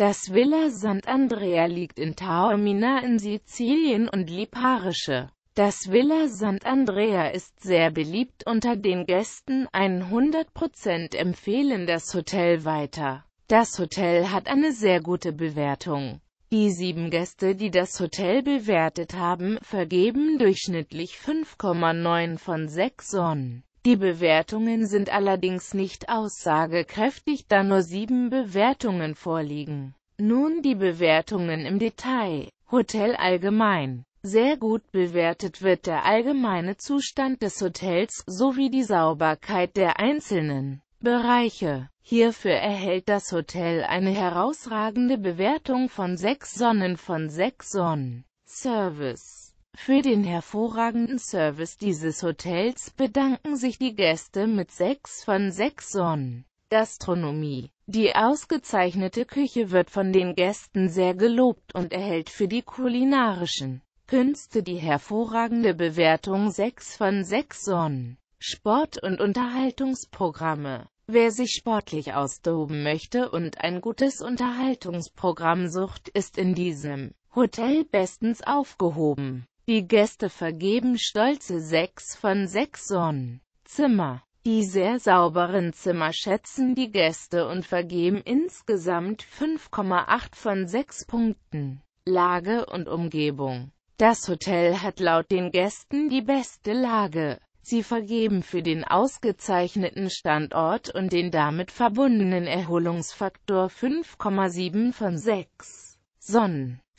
Das Villa Sant'Andrea liegt in Taormina in Sizilien und Liparische. Das Villa Sant'Andrea ist sehr beliebt unter den Gästen, 100% empfehlen das Hotel weiter. Das Hotel hat eine sehr gute Bewertung. Die sieben Gäste, die das Hotel bewertet haben, vergeben durchschnittlich 5,9 von 6 Sonnen. Die Bewertungen sind allerdings nicht aussagekräftig, da nur sieben Bewertungen vorliegen. Nun die Bewertungen im Detail. Hotel allgemein. Sehr gut bewertet wird der allgemeine Zustand des Hotels sowie die Sauberkeit der einzelnen Bereiche. Hierfür erhält das Hotel eine herausragende Bewertung von 6 Sonnen von 6 Sonnen. Service für den hervorragenden Service dieses Hotels bedanken sich die Gäste mit 6 von 6 Sonnen. Gastronomie Die ausgezeichnete Küche wird von den Gästen sehr gelobt und erhält für die kulinarischen Künste die hervorragende Bewertung 6 von 6 Sonnen. Sport- und Unterhaltungsprogramme Wer sich sportlich austoben möchte und ein gutes Unterhaltungsprogramm sucht, ist in diesem Hotel bestens aufgehoben. Die Gäste vergeben stolze 6 von 6 Sonnen. Zimmer. Die sehr sauberen Zimmer schätzen die Gäste und vergeben insgesamt 5,8 von 6 Punkten. Lage und Umgebung. Das Hotel hat laut den Gästen die beste Lage. Sie vergeben für den ausgezeichneten Standort und den damit verbundenen Erholungsfaktor 5,7 von 6 Sonnen.